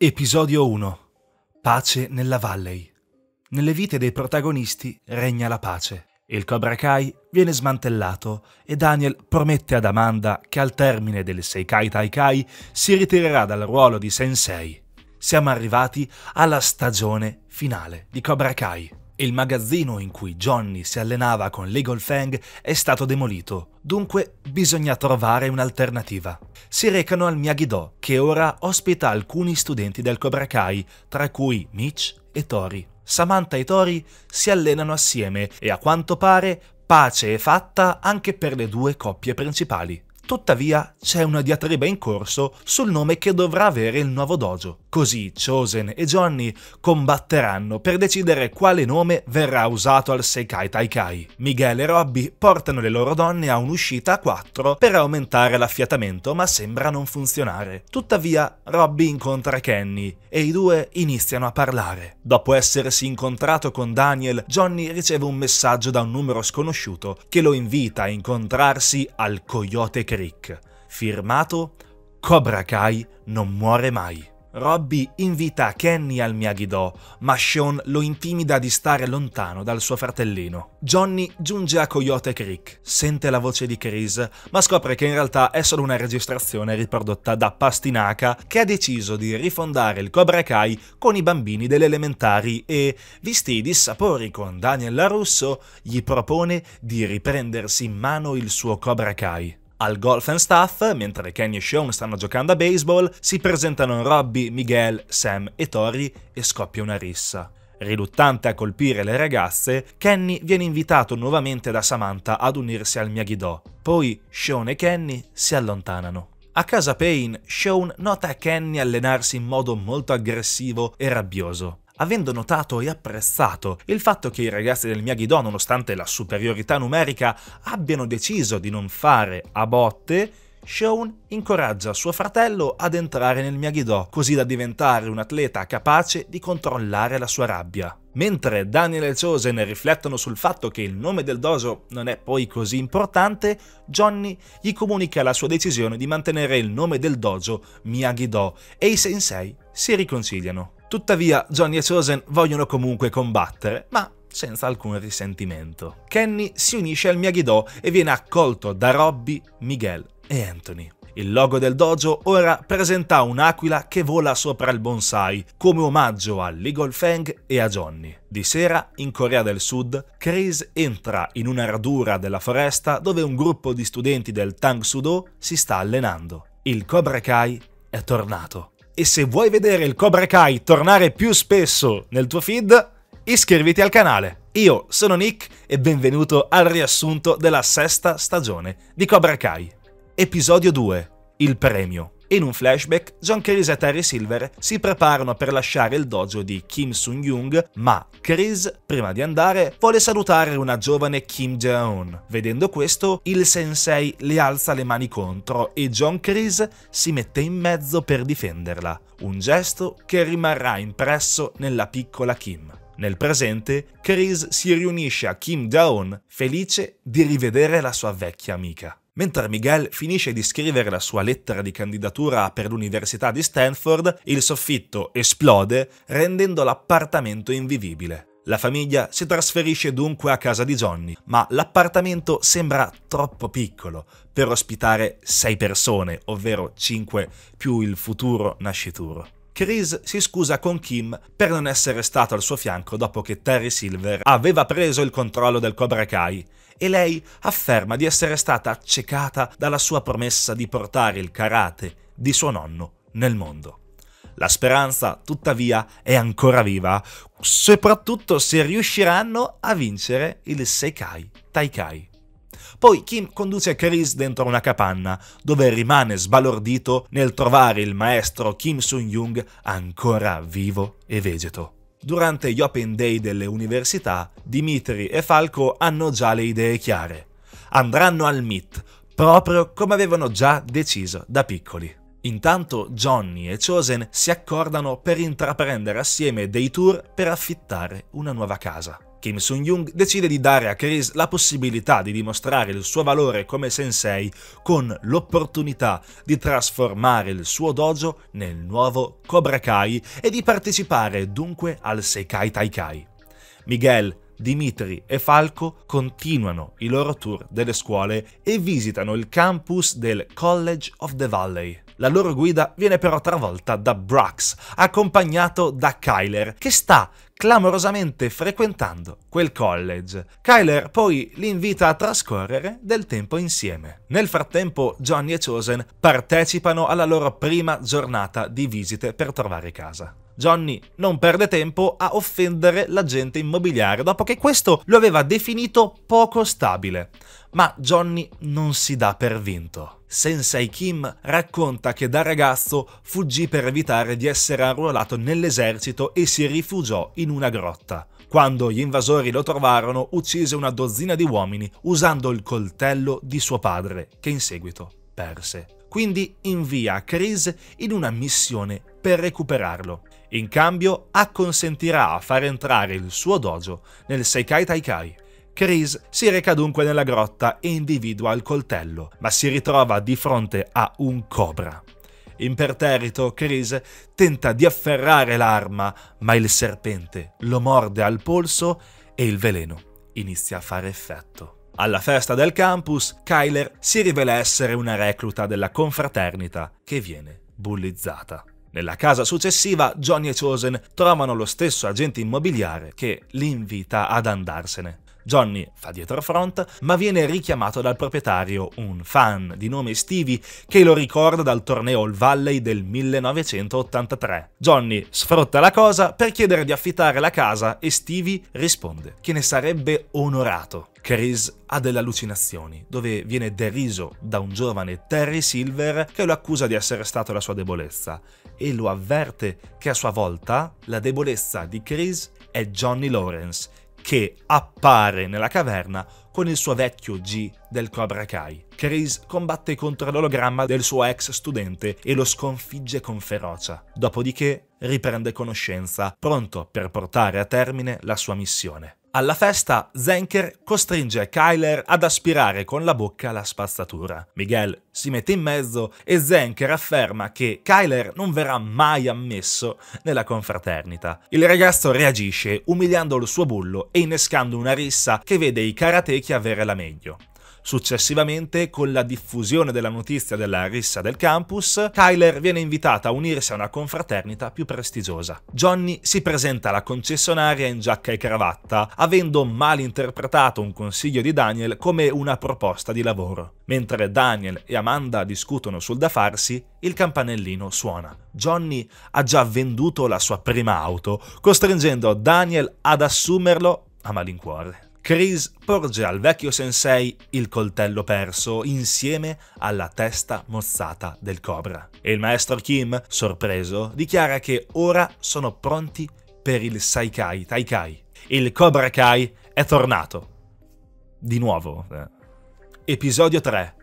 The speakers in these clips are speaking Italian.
Episodio 1. Pace nella Valley. Nelle vite dei protagonisti regna la pace. Il Cobra Kai viene smantellato e Daniel promette ad Amanda che al termine delle Seikai Taikai si ritirerà dal ruolo di sensei. Siamo arrivati alla stagione finale di Cobra Kai. Il magazzino in cui Johnny si allenava con Legal Fang è stato demolito, dunque bisogna trovare un'alternativa. Si recano al Miyagi-Do, che ora ospita alcuni studenti del Cobra Kai, tra cui Mitch e Tori. Samantha e Tori si allenano assieme e a quanto pare pace è fatta anche per le due coppie principali. Tuttavia c'è una diatriba in corso sul nome che dovrà avere il nuovo dojo. Così Chosen e Johnny combatteranno per decidere quale nome verrà usato al Seikai Taikai. Miguel e Robby portano le loro donne a un'uscita a 4 per aumentare l'affiatamento ma sembra non funzionare. Tuttavia Robby incontra Kenny e i due iniziano a parlare. Dopo essersi incontrato con Daniel, Johnny riceve un messaggio da un numero sconosciuto che lo invita a incontrarsi al Coyote Creek Creek. Firmato Cobra Kai non muore mai. Robby invita Kenny al Miyagi-Do, ma Sean lo intimida di stare lontano dal suo fratellino. Johnny giunge a Coyote Creek, sente la voce di Chris, ma scopre che in realtà è solo una registrazione riprodotta da Pastinaca che ha deciso di rifondare il Cobra Kai con i bambini delle elementari e, visti i dissapori con Daniel LaRusso, gli propone di riprendersi in mano il suo Cobra Kai. Al Golf and Staff, mentre Kenny e Sean stanno giocando a baseball, si presentano Robby, Miguel, Sam e Tori e scoppia una rissa. Riluttante a colpire le ragazze, Kenny viene invitato nuovamente da Samantha ad unirsi al Miyagi-Do. Poi Sean e Kenny si allontanano. A casa Payne, Sean nota Kenny allenarsi in modo molto aggressivo e rabbioso. Avendo notato e apprezzato il fatto che i ragazzi del Miyagi-Do, nonostante la superiorità numerica, abbiano deciso di non fare a botte, Shawn incoraggia suo fratello ad entrare nel Miyagi-Do, così da diventare un atleta capace di controllare la sua rabbia. Mentre Daniel e Chosen riflettono sul fatto che il nome del dojo non è poi così importante, Johnny gli comunica la sua decisione di mantenere il nome del dojo Miyagi-Do e i sensei si riconciliano. Tuttavia Johnny e Chosen vogliono comunque combattere, ma senza alcun risentimento. Kenny si unisce al Miyagi-Do e viene accolto da Robbie, Miguel e Anthony. Il logo del dojo ora presenta un'aquila che vola sopra il bonsai, come omaggio a Legal Fang e a Johnny. Di sera, in Corea del Sud, Chris entra in una radura della foresta dove un gruppo di studenti del Tang Sudo si sta allenando. Il Cobra Kai è tornato. E se vuoi vedere il Cobra Kai tornare più spesso nel tuo feed, iscriviti al canale. Io sono Nick e benvenuto al riassunto della sesta stagione di Cobra Kai. Episodio 2. Il premio. In un flashback, John Chris e Terry Silver si preparano per lasciare il dojo di Kim sung young ma Chris, prima di andare, vuole salutare una giovane Kim jae Vedendo questo, il sensei le alza le mani contro e John Chris si mette in mezzo per difenderla. Un gesto che rimarrà impresso nella piccola Kim. Nel presente, Chris si riunisce a Kim Daon, felice di rivedere la sua vecchia amica. Mentre Miguel finisce di scrivere la sua lettera di candidatura per l'Università di Stanford, il soffitto esplode rendendo l'appartamento invivibile. La famiglia si trasferisce dunque a casa di Johnny, ma l'appartamento sembra troppo piccolo per ospitare sei persone, ovvero cinque più il futuro nascituro. Chris si scusa con Kim per non essere stato al suo fianco dopo che Terry Silver aveva preso il controllo del Cobra Kai e lei afferma di essere stata accecata dalla sua promessa di portare il karate di suo nonno nel mondo. La speranza, tuttavia, è ancora viva, soprattutto se riusciranno a vincere il Sekai Taikai. Poi Kim conduce Chris dentro una capanna, dove rimane sbalordito nel trovare il maestro Kim sung jung ancora vivo e vegeto. Durante gli Open Day delle università, Dimitri e Falco hanno già le idee chiare. Andranno al MIT, proprio come avevano già deciso da piccoli. Intanto Johnny e Chosen si accordano per intraprendere assieme dei tour per affittare una nuova casa. Kim Sung-jung decide di dare a Chris la possibilità di dimostrare il suo valore come sensei con l'opportunità di trasformare il suo dojo nel nuovo Cobra Kai e di partecipare dunque al Sekai Taikai. Miguel, Dimitri e Falco continuano i loro tour delle scuole e visitano il campus del College of the Valley. La loro guida viene però travolta da Brax, accompagnato da Kyler, che sta clamorosamente frequentando quel college. Kyler poi li invita a trascorrere del tempo insieme. Nel frattempo Johnny e Chosen partecipano alla loro prima giornata di visite per trovare casa. Johnny non perde tempo a offendere l'agente immobiliare dopo che questo lo aveva definito poco stabile, ma Johnny non si dà per vinto. Sensei Kim racconta che da ragazzo fuggì per evitare di essere arruolato nell'esercito e si rifugiò in una grotta. Quando gli invasori lo trovarono, uccise una dozzina di uomini usando il coltello di suo padre, che in seguito perse. Quindi invia Chris in una missione per recuperarlo. In cambio, acconsentirà a far entrare il suo dojo nel Seikai Taikai Chris si reca dunque nella grotta e individua il coltello, ma si ritrova di fronte a un cobra. Imperterrito, Chris tenta di afferrare l'arma, ma il serpente lo morde al polso e il veleno inizia a fare effetto. Alla festa del campus, Kyler si rivela essere una recluta della confraternita che viene bullizzata. Nella casa successiva, Johnny e Chosen trovano lo stesso agente immobiliare che li invita ad andarsene. Johnny fa dietro front, ma viene richiamato dal proprietario, un fan di nome Stevie, che lo ricorda dal torneo All Valley del 1983. Johnny sfrutta la cosa per chiedere di affittare la casa e Stevie risponde che ne sarebbe onorato. Chris ha delle allucinazioni, dove viene deriso da un giovane Terry Silver che lo accusa di essere stato la sua debolezza e lo avverte che a sua volta la debolezza di Chris è Johnny Lawrence, che appare nella caverna con il suo vecchio G del Cobra Kai. Chris combatte contro l'ologramma del suo ex studente e lo sconfigge con ferocia. Dopodiché riprende conoscenza, pronto per portare a termine la sua missione. Alla festa, Zenker costringe Kyler ad aspirare con la bocca la spazzatura. Miguel si mette in mezzo e Zenker afferma che Kyler non verrà mai ammesso nella confraternita. Il ragazzo reagisce umiliando il suo bullo e innescando una rissa che vede i karatechi avere la meglio. Successivamente, con la diffusione della notizia della rissa del campus, Kyler viene invitata a unirsi a una confraternita più prestigiosa. Johnny si presenta alla concessionaria in giacca e cravatta, avendo malinterpretato un consiglio di Daniel come una proposta di lavoro. Mentre Daniel e Amanda discutono sul da farsi, il campanellino suona. Johnny ha già venduto la sua prima auto, costringendo Daniel ad assumerlo a malincuore. Chris porge al vecchio sensei il coltello perso insieme alla testa mozzata del cobra. E il maestro Kim, sorpreso, dichiara che ora sono pronti per il Saikai Taikai. Il Cobra Kai è tornato. Di nuovo. Eh. Episodio 3.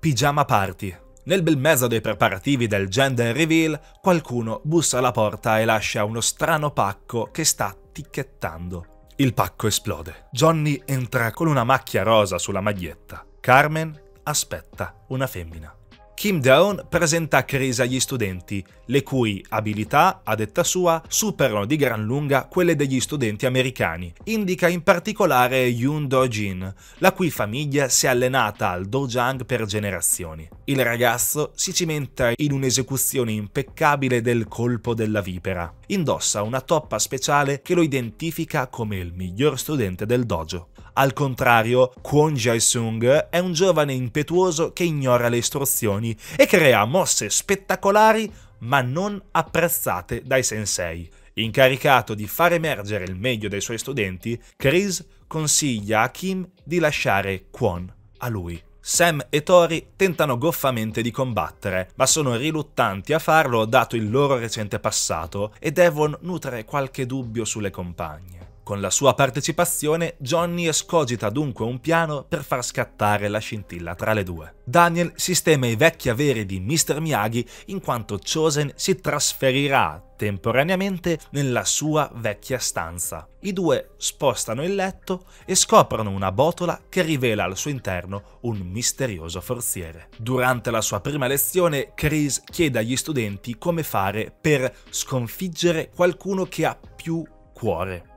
Pigiama Party. Nel bel mezzo dei preparativi del gender reveal, qualcuno bussa alla porta e lascia uno strano pacco che sta ticchettando il pacco esplode. Johnny entra con una macchia rosa sulla maglietta. Carmen aspetta una femmina. Kim Daon presenta Chris agli studenti, le cui abilità, a detta sua, superano di gran lunga quelle degli studenti americani. Indica in particolare Yoon Do-jin, la cui famiglia si è allenata al Dojang per generazioni. Il ragazzo si cimenta in un'esecuzione impeccabile del colpo della vipera. Indossa una toppa speciale che lo identifica come il miglior studente del dojo. Al contrario, Kwon Jae-sung è un giovane impetuoso che ignora le istruzioni e crea mosse spettacolari ma non apprezzate dai sensei. Incaricato di far emergere il meglio dei suoi studenti, Chris consiglia a Kim di lasciare Kwon a lui. Sam e Tori tentano goffamente di combattere, ma sono riluttanti a farlo dato il loro recente passato e Devon nutre qualche dubbio sulle compagne. Con la sua partecipazione, Johnny escogita dunque un piano per far scattare la scintilla tra le due. Daniel sistema i vecchi averi di Mr. Miyagi in quanto Chosen si trasferirà temporaneamente nella sua vecchia stanza. I due spostano il letto e scoprono una botola che rivela al suo interno un misterioso forziere. Durante la sua prima lezione, Chris chiede agli studenti come fare per sconfiggere qualcuno che ha più cuore.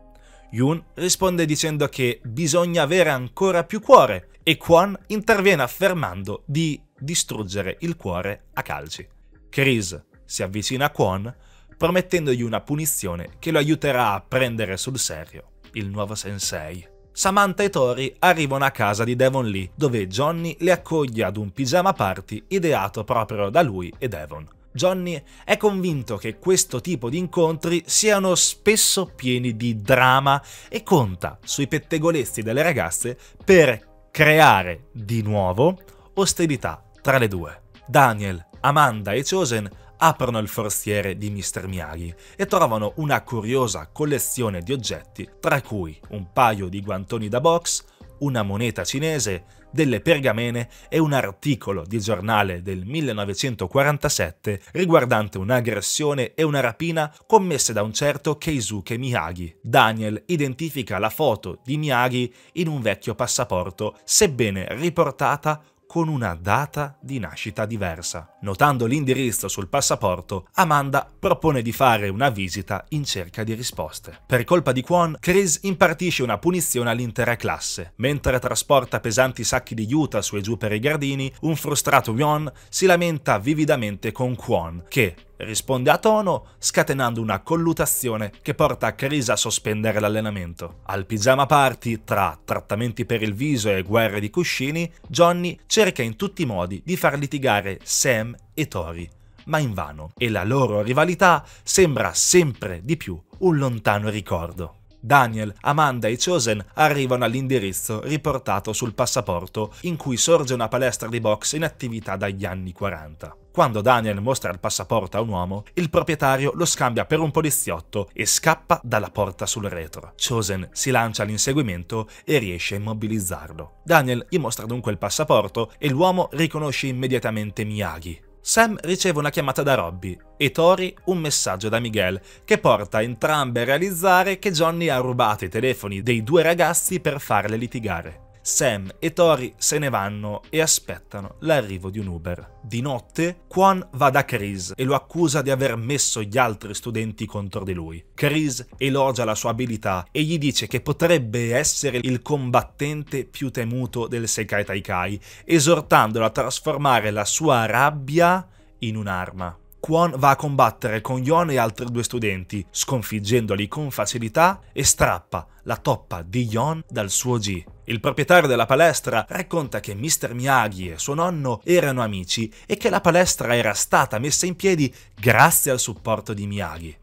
Yoon risponde dicendo che bisogna avere ancora più cuore e Kwon interviene affermando di distruggere il cuore a calci. Chris si avvicina a Kwon promettendogli una punizione che lo aiuterà a prendere sul serio il nuovo sensei. Samantha e Tori arrivano a casa di Devon Lee, dove Johnny le accoglie ad un pigiama party ideato proprio da lui e Devon. Johnny è convinto che questo tipo di incontri siano spesso pieni di drama e conta sui pettegolezzi delle ragazze per creare di nuovo ostilità tra le due. Daniel, Amanda e Chosen aprono il forestiere di Mr. Miyagi e trovano una curiosa collezione di oggetti, tra cui un paio di guantoni da box, una moneta cinese, delle pergamene e un articolo di giornale del 1947 riguardante un'aggressione e una rapina commesse da un certo Keisuke Miyagi. Daniel identifica la foto di Miyagi in un vecchio passaporto, sebbene riportata con una data di nascita diversa. Notando l'indirizzo sul passaporto, Amanda propone di fare una visita in cerca di risposte. Per colpa di Kwon, Chris impartisce una punizione all'intera classe. Mentre trasporta pesanti sacchi di Utah su e giù per i gradini, un frustrato Yon si lamenta vividamente con Kwon, che, risponde a tono scatenando una collutazione che porta Chris a sospendere l'allenamento. Al pigiama party, tra trattamenti per il viso e guerre di cuscini, Johnny cerca in tutti i modi di far litigare Sam e Tori, ma invano, e la loro rivalità sembra sempre di più un lontano ricordo. Daniel, Amanda e Chosen arrivano all'indirizzo riportato sul passaporto in cui sorge una palestra di box in attività dagli anni 40. Quando Daniel mostra il passaporto a un uomo, il proprietario lo scambia per un poliziotto e scappa dalla porta sul retro. Chosen si lancia all'inseguimento e riesce a immobilizzarlo. Daniel gli mostra dunque il passaporto e l'uomo riconosce immediatamente Miyagi, Sam riceve una chiamata da Robby e Tori un messaggio da Miguel, che porta entrambe a realizzare che Johnny ha rubato i telefoni dei due ragazzi per farle litigare. Sam e Tori se ne vanno e aspettano l'arrivo di un Uber. Di notte, Quan va da Chris e lo accusa di aver messo gli altri studenti contro di lui. Chris elogia la sua abilità e gli dice che potrebbe essere il combattente più temuto del Sekai Taikai, esortandolo a trasformare la sua rabbia in un'arma. Quan va a combattere con Yon e altri due studenti, sconfiggendoli con facilità e strappa la toppa di Yon dal suo G. Il proprietario della palestra racconta che Mr. Miyagi e suo nonno erano amici e che la palestra era stata messa in piedi grazie al supporto di Miyagi.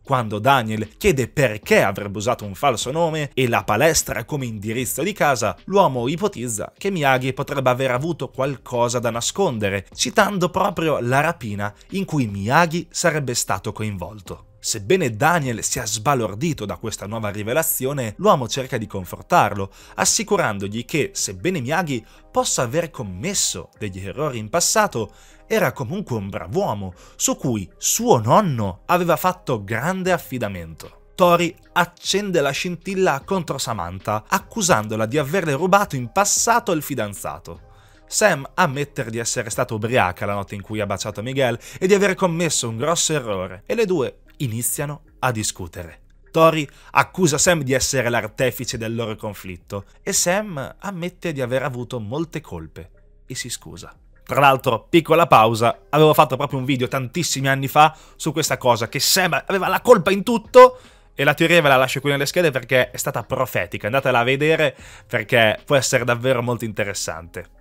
Quando Daniel chiede perché avrebbe usato un falso nome e la palestra come indirizzo di casa, l'uomo ipotizza che Miyagi potrebbe aver avuto qualcosa da nascondere, citando proprio la rapina in cui Miyagi sarebbe stato coinvolto. Sebbene Daniel sia sbalordito da questa nuova rivelazione, l'uomo cerca di confortarlo, assicurandogli che, sebbene Miyagi possa aver commesso degli errori in passato, era comunque un brav'uomo su cui suo nonno aveva fatto grande affidamento. Tori accende la scintilla contro Samantha, accusandola di averle rubato in passato il fidanzato. Sam ammette di essere stata ubriaca la notte in cui ha baciato Miguel e di aver commesso un grosso errore, e le due iniziano a discutere. Tori accusa Sam di essere l'artefice del loro conflitto e Sam ammette di aver avuto molte colpe e si scusa. Tra l'altro, piccola pausa, avevo fatto proprio un video tantissimi anni fa su questa cosa che Sam aveva la colpa in tutto e la teoria ve la lascio qui nelle schede perché è stata profetica, andatela a vedere perché può essere davvero molto interessante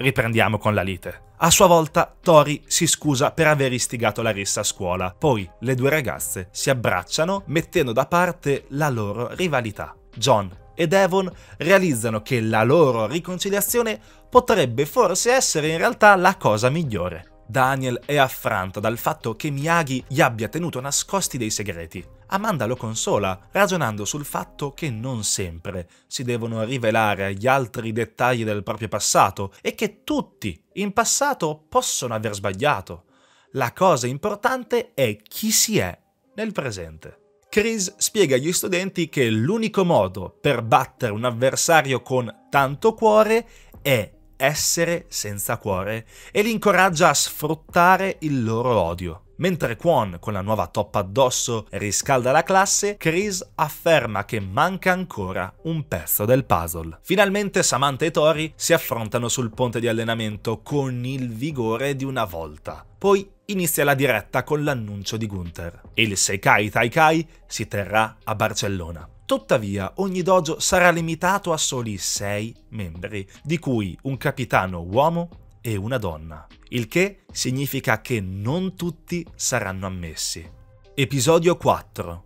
riprendiamo con la lite. A sua volta, Tori si scusa per aver istigato la rissa a scuola, poi le due ragazze si abbracciano mettendo da parte la loro rivalità. John e Devon realizzano che la loro riconciliazione potrebbe forse essere in realtà la cosa migliore. Daniel è affranto dal fatto che Miyagi gli abbia tenuto nascosti dei segreti, Amanda lo consola, ragionando sul fatto che non sempre si devono rivelare gli altri dettagli del proprio passato e che tutti in passato possono aver sbagliato. La cosa importante è chi si è nel presente. Chris spiega agli studenti che l'unico modo per battere un avversario con tanto cuore è essere senza cuore e li incoraggia a sfruttare il loro odio. Mentre Kwon con la nuova toppa addosso riscalda la classe, Chris afferma che manca ancora un pezzo del puzzle. Finalmente Samantha e Tori si affrontano sul ponte di allenamento con il vigore di una volta. Poi inizia la diretta con l'annuncio di Gunther. Il Seikai Taikai si terrà a Barcellona. Tuttavia, ogni dojo sarà limitato a soli 6 membri, di cui un capitano uomo e una donna, il che significa che non tutti saranno ammessi. Episodio 4.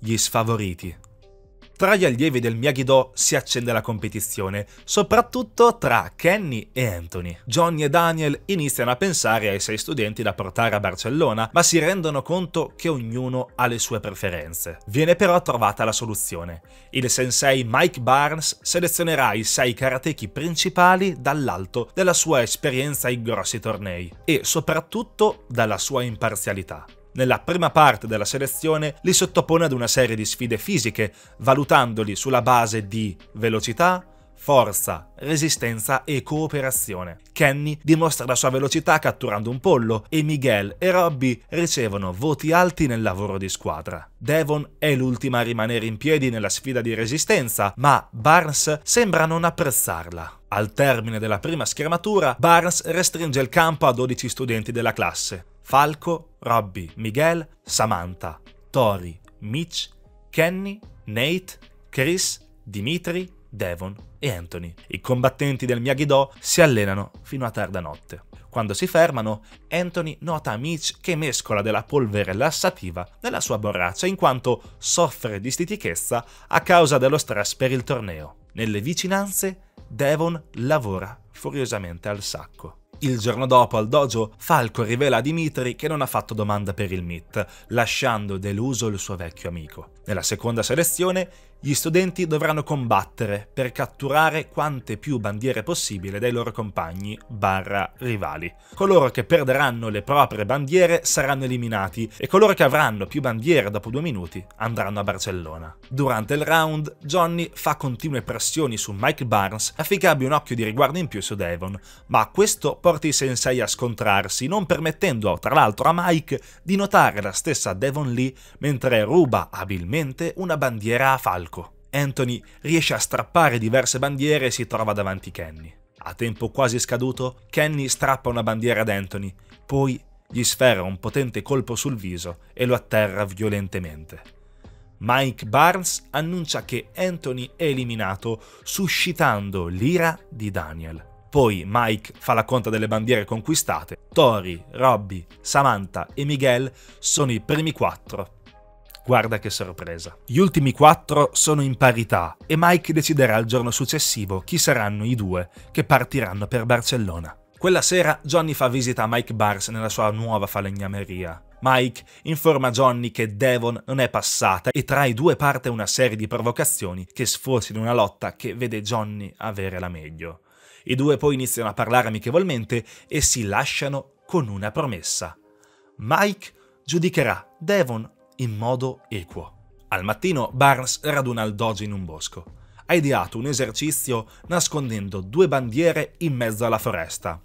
Gli sfavoriti tra gli allievi del Miyagi-Do si accende la competizione, soprattutto tra Kenny e Anthony. Johnny e Daniel iniziano a pensare ai sei studenti da portare a Barcellona, ma si rendono conto che ognuno ha le sue preferenze. Viene però trovata la soluzione. Il sensei Mike Barnes selezionerà i sei karateki principali dall'alto della sua esperienza in grossi tornei e soprattutto dalla sua imparzialità. Nella prima parte della selezione li sottopone ad una serie di sfide fisiche, valutandoli sulla base di velocità, forza, resistenza e cooperazione. Kenny dimostra la sua velocità catturando un pollo e Miguel e Robbie ricevono voti alti nel lavoro di squadra. Devon è l'ultima a rimanere in piedi nella sfida di resistenza, ma Barnes sembra non apprezzarla. Al termine della prima schermatura, Barnes restringe il campo a 12 studenti della classe. Falco, Robby, Miguel, Samantha, Tori, Mitch, Kenny, Nate, Chris, Dimitri, Devon e Anthony. I combattenti del Miyagi-Do si allenano fino a tarda notte. Quando si fermano, Anthony nota Mitch che mescola della polvere lassativa nella sua borraccia in quanto soffre di stitichezza a causa dello stress per il torneo. Nelle vicinanze, Devon lavora furiosamente al sacco. Il giorno dopo al dojo, Falco rivela a Dimitri che non ha fatto domanda per il MIT, lasciando deluso il suo vecchio amico. Nella seconda selezione, gli studenti dovranno combattere per catturare quante più bandiere possibile dai loro compagni barra rivali. Coloro che perderanno le proprie bandiere saranno eliminati e coloro che avranno più bandiere dopo due minuti andranno a Barcellona. Durante il round, Johnny fa continue pressioni su Mike Barnes affinché abbia un occhio di riguardo in più su Devon, ma questo porta i sensei a scontrarsi, non permettendo tra l'altro a Mike di notare la stessa Devon Lee mentre ruba abilmente una bandiera a Falco. Anthony riesce a strappare diverse bandiere e si trova davanti Kenny. A tempo quasi scaduto, Kenny strappa una bandiera ad Anthony, poi gli sferra un potente colpo sul viso e lo atterra violentemente. Mike Barnes annuncia che Anthony è eliminato, suscitando l'ira di Daniel. Poi Mike fa la conta delle bandiere conquistate. Tori, Robby, Samantha e Miguel sono i primi quattro Guarda che sorpresa. Gli ultimi quattro sono in parità e Mike deciderà il giorno successivo chi saranno i due che partiranno per Barcellona. Quella sera Johnny fa visita a Mike Bars nella sua nuova falegnameria. Mike informa Johnny che Devon non è passata e tra i due parte una serie di provocazioni che sfociano in una lotta che vede Johnny avere la meglio. I due poi iniziano a parlare amichevolmente e si lasciano con una promessa. Mike giudicherà Devon in modo equo. Al mattino Barnes raduna il doge in un bosco. Ha ideato un esercizio nascondendo due bandiere in mezzo alla foresta.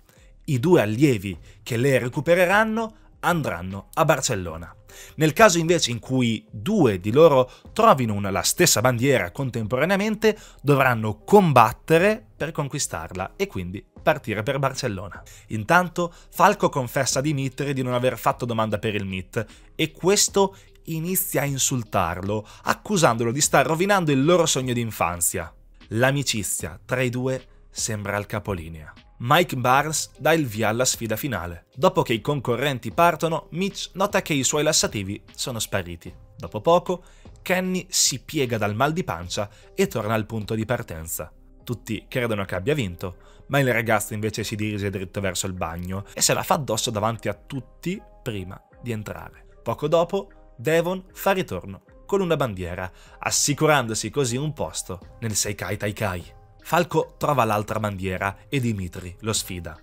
I due allievi che le recupereranno andranno a Barcellona. Nel caso invece in cui due di loro trovino una, la stessa bandiera contemporaneamente, dovranno combattere per conquistarla e quindi partire per Barcellona. Intanto Falco confessa a Dimitri di non aver fatto domanda per il MIT e questo inizia a insultarlo, accusandolo di star rovinando il loro sogno d'infanzia. L'amicizia tra i due sembra al capolinea. Mike Barnes dà il via alla sfida finale. Dopo che i concorrenti partono, Mitch nota che i suoi lassativi sono spariti. Dopo poco, Kenny si piega dal mal di pancia e torna al punto di partenza. Tutti credono che abbia vinto, ma il ragazzo invece si dirige dritto verso il bagno e se la fa addosso davanti a tutti prima di entrare. Poco dopo, Devon fa ritorno con una bandiera, assicurandosi così un posto nel Seikai Taikai. Falco trova l'altra bandiera e Dimitri lo sfida.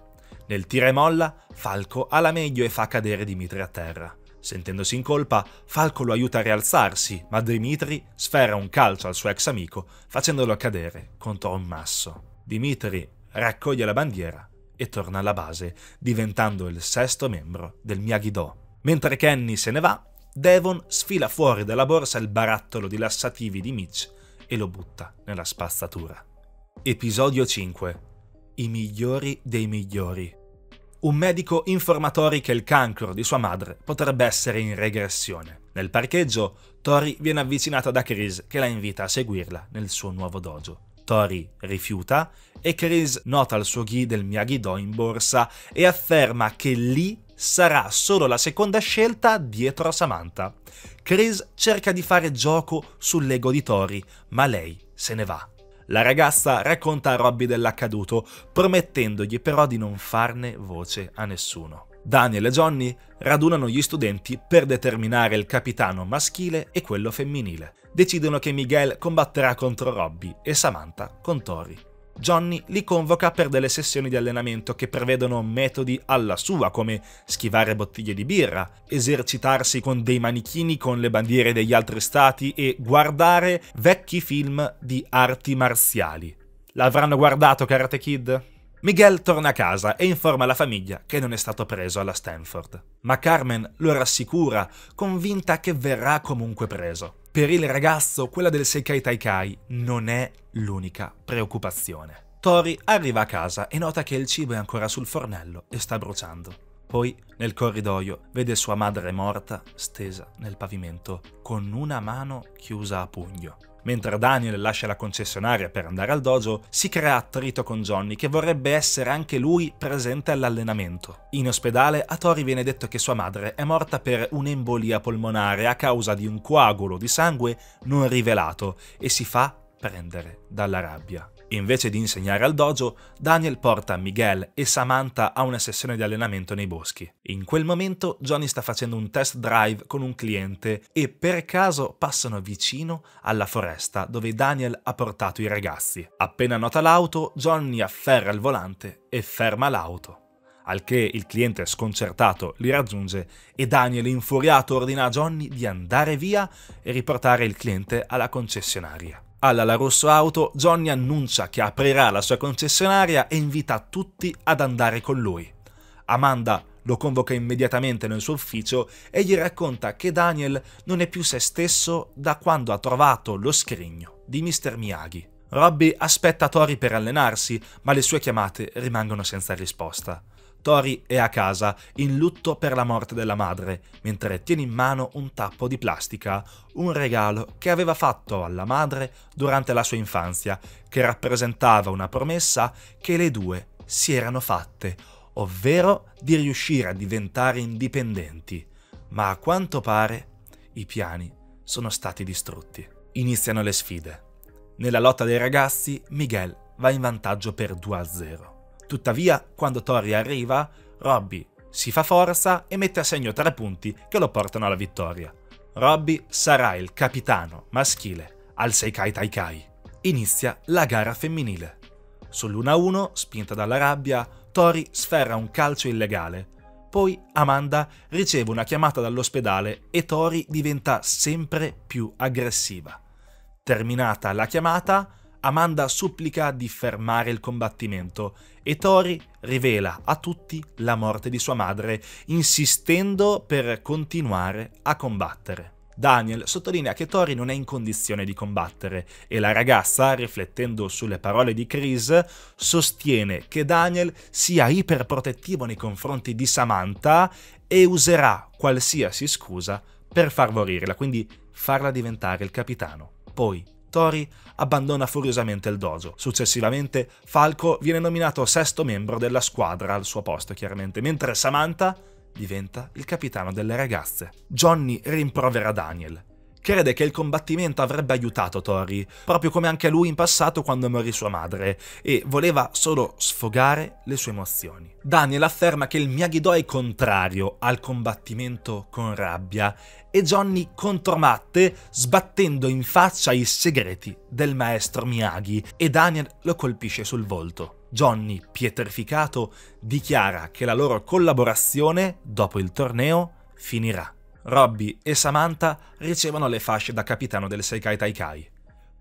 Nel tira e molla, Falco ha la meglio e fa cadere Dimitri a terra. Sentendosi in colpa, Falco lo aiuta a rialzarsi, ma Dimitri sfera un calcio al suo ex amico, facendolo cadere contro un masso. Dimitri raccoglie la bandiera e torna alla base, diventando il sesto membro del Miyagi-Do. Mentre Kenny se ne va, Devon sfila fuori dalla borsa il barattolo di lassativi di Mitch e lo butta nella spazzatura. Episodio 5. I migliori dei migliori. Un medico informa Tori che il cancro di sua madre potrebbe essere in regressione. Nel parcheggio, Tori viene avvicinata da Chris che la invita a seguirla nel suo nuovo dojo. Tori rifiuta e Chris nota il suo ghi del Miyagi-Do in borsa e afferma che lì sarà solo la seconda scelta dietro a Samantha. Chris cerca di fare gioco sull'ego di Tori, ma lei se ne va. La ragazza racconta a Robby dell'accaduto, promettendogli però di non farne voce a nessuno. Daniel e Johnny radunano gli studenti per determinare il capitano maschile e quello femminile. Decidono che Miguel combatterà contro Robby e Samantha con Tori. Johnny li convoca per delle sessioni di allenamento che prevedono metodi alla sua, come schivare bottiglie di birra, esercitarsi con dei manichini con le bandiere degli altri stati e guardare vecchi film di arti marziali. L'avranno guardato Karate Kid? Miguel torna a casa e informa la famiglia che non è stato preso alla Stanford. Ma Carmen lo rassicura, convinta che verrà comunque preso. Per il ragazzo quella del Seikai Taikai non è l'unica preoccupazione. Tori arriva a casa e nota che il cibo è ancora sul fornello e sta bruciando. Poi, nel corridoio, vede sua madre morta stesa nel pavimento con una mano chiusa a pugno. Mentre Daniel lascia la concessionaria per andare al dojo, si crea attrito con Johnny che vorrebbe essere anche lui presente all'allenamento. In ospedale a Tori viene detto che sua madre è morta per un'embolia polmonare a causa di un coagulo di sangue non rivelato e si fa prendere dalla rabbia. Invece di insegnare al dojo, Daniel porta Miguel e Samantha a una sessione di allenamento nei boschi. In quel momento Johnny sta facendo un test drive con un cliente e per caso passano vicino alla foresta dove Daniel ha portato i ragazzi. Appena nota l'auto, Johnny afferra il volante e ferma l'auto al che il cliente sconcertato li raggiunge e Daniel infuriato ordina a Johnny di andare via e riportare il cliente alla concessionaria. Alla La Rosso Auto, Johnny annuncia che aprirà la sua concessionaria e invita tutti ad andare con lui. Amanda lo convoca immediatamente nel suo ufficio e gli racconta che Daniel non è più se stesso da quando ha trovato lo scrigno di Mr. Miyagi. Robby aspetta Tori per allenarsi, ma le sue chiamate rimangono senza risposta. Tori è a casa, in lutto per la morte della madre, mentre tiene in mano un tappo di plastica, un regalo che aveva fatto alla madre durante la sua infanzia, che rappresentava una promessa che le due si erano fatte, ovvero di riuscire a diventare indipendenti. Ma a quanto pare i piani sono stati distrutti. Iniziano le sfide. Nella lotta dei ragazzi, Miguel va in vantaggio per 2-0. Tuttavia, quando Tori arriva, Robby si fa forza e mette a segno tre punti che lo portano alla vittoria. Robby sarà il capitano maschile al Seikai Taikai. Inizia la gara femminile. Sull'1-1, spinta dalla rabbia, Tori sferra un calcio illegale. Poi Amanda riceve una chiamata dall'ospedale e Tori diventa sempre più aggressiva. Terminata la chiamata, Amanda supplica di fermare il combattimento e Tori rivela a tutti la morte di sua madre, insistendo per continuare a combattere. Daniel sottolinea che Tori non è in condizione di combattere e la ragazza, riflettendo sulle parole di Chris, sostiene che Daniel sia iperprotettivo nei confronti di Samantha e userà qualsiasi scusa per favorirla, quindi farla diventare il capitano. Poi Tori abbandona furiosamente il dojo. Successivamente Falco viene nominato sesto membro della squadra al suo posto chiaramente, mentre Samantha diventa il capitano delle ragazze. Johnny rimprovera Daniel, crede che il combattimento avrebbe aiutato Tori, proprio come anche lui in passato quando morì sua madre, e voleva solo sfogare le sue emozioni. Daniel afferma che il Miyagi-Do è contrario al combattimento con rabbia e Johnny contromatte sbattendo in faccia i segreti del maestro Miyagi e Daniel lo colpisce sul volto. Johnny, pietrificato, dichiara che la loro collaborazione, dopo il torneo, finirà. Robby e Samantha ricevono le fasce da capitano del Seikai Taikai.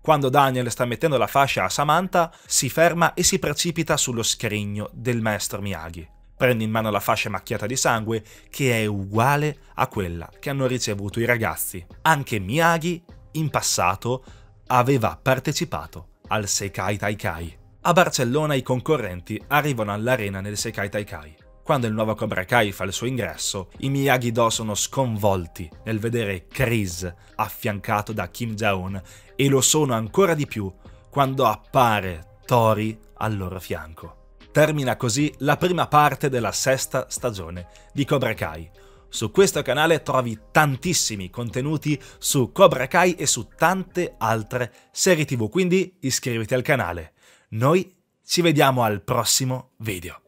Quando Daniel sta mettendo la fascia a Samantha, si ferma e si precipita sullo scrigno del maestro Miyagi. Prende in mano la fascia macchiata di sangue, che è uguale a quella che hanno ricevuto i ragazzi. Anche Miyagi, in passato, aveva partecipato al Seikai Taikai. A Barcellona i concorrenti arrivano all'arena nel Seikai Taikai. Quando il nuovo Cobra Kai fa il suo ingresso, i Miyagi-Do sono sconvolti nel vedere Chris affiancato da Kim Jae-un e lo sono ancora di più quando appare Tori al loro fianco. Termina così la prima parte della sesta stagione di Cobra Kai. Su questo canale trovi tantissimi contenuti su Cobra Kai e su tante altre serie tv, quindi iscriviti al canale. Noi ci vediamo al prossimo video.